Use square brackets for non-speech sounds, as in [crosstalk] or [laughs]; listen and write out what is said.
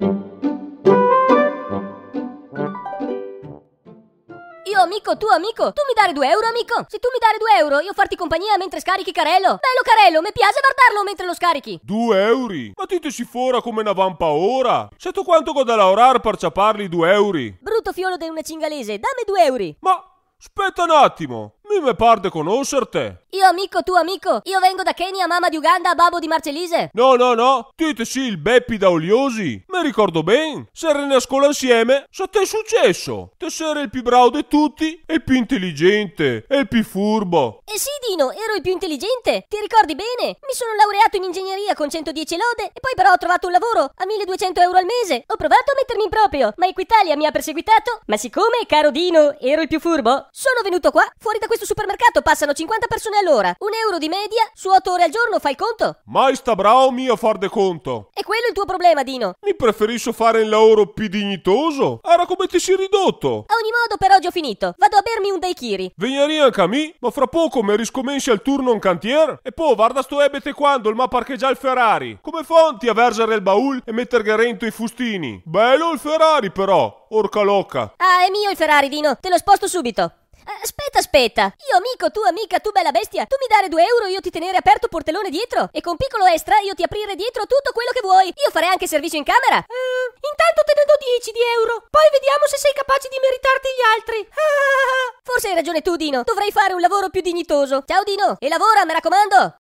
Io amico, tu amico, tu mi dare 2 euro amico? Se tu mi dare 2 euro io farti compagnia mentre scarichi Carello Bello Carello, mi piace guardarlo mentre lo scarichi 2 euro? Ma dite si fora come una vampa ora Se tu quanto goda lavorare per ciaparli 2 euro? Brutto fiolo di una cingalese, dammi 2 euro Ma, aspetta un attimo mi me par di conoscerte. Io amico, tu amico. Io vengo da Kenya, mamma di Uganda, babbo di Marcellise. No, no, no. Dite sì il Beppi da Oliosi. Mi ricordo bene. Se a scuola insieme, se te è successo. Te sei il più bravo di tutti, e il più intelligente, e il più furbo. Eh sì, Dino, ero il più intelligente. Ti ricordi bene? Mi sono laureato in ingegneria con 110 lode e poi però ho trovato un lavoro a 1200 euro al mese. Ho provato a mettermi in proprio, ma Equitalia mi ha perseguitato. Ma siccome, caro Dino, ero il più furbo, sono venuto qua, fuori da questo sul supermercato passano 50 persone all'ora, un euro di media su 8 ore al giorno, fai il conto? Mai sta bravo mio a far de conto. E quello è il tuo problema, Dino. Mi preferisco fare il lavoro più dignitoso. Era come ti sei ridotto. A ogni modo, per oggi ho finito. Vado a bermi un daiquiri. Vignari anche a me, ma fra poco mi riscomenci al turno un cantier. E poi guarda sto ebete quando il ma parcheggia il Ferrari. Come fonti a versare il baul e mettere garento i fustini. Bello il Ferrari però, orca loca. Ah, è mio il Ferrari, Dino. Te lo sposto subito. Aspetta, aspetta. Io amico, tu amica, tu bella bestia. Tu mi dare due euro, io ti tenere aperto portellone dietro. E con piccolo extra io ti aprire dietro tutto quello che vuoi. Io farei anche servizio in camera. Uh, intanto te ne do 10 di euro. Poi vediamo se sei capace di meritarti gli altri. [laughs] Forse hai ragione tu, Dino. Dovrei fare un lavoro più dignitoso. Ciao, Dino. E lavora, mi raccomando.